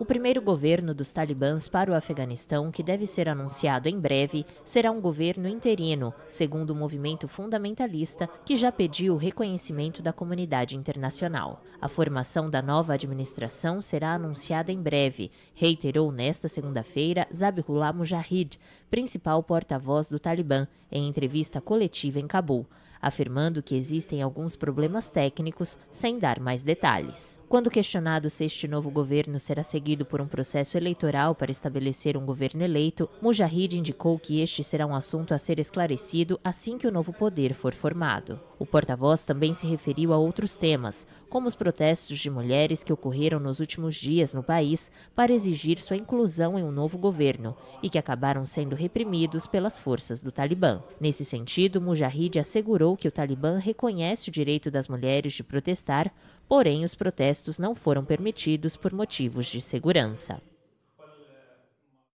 O primeiro governo dos talibãs para o Afeganistão, que deve ser anunciado em breve, será um governo interino, segundo o movimento fundamentalista que já pediu o reconhecimento da comunidade internacional. A formação da nova administração será anunciada em breve, reiterou nesta segunda-feira Zabihullah Mujahid, principal porta-voz do Talibã, em entrevista coletiva em Cabul afirmando que existem alguns problemas técnicos, sem dar mais detalhes. Quando questionado se este novo governo será seguido por um processo eleitoral para estabelecer um governo eleito, Mujahid indicou que este será um assunto a ser esclarecido assim que o novo poder for formado. O porta-voz também se referiu a outros temas, como os protestos de mulheres que ocorreram nos últimos dias no país para exigir sua inclusão em um novo governo e que acabaram sendo reprimidos pelas forças do Talibã. Nesse sentido, Mujahid assegurou que o Talibã reconhece o direito das mulheres de protestar, porém os protestos não foram permitidos por motivos de segurança.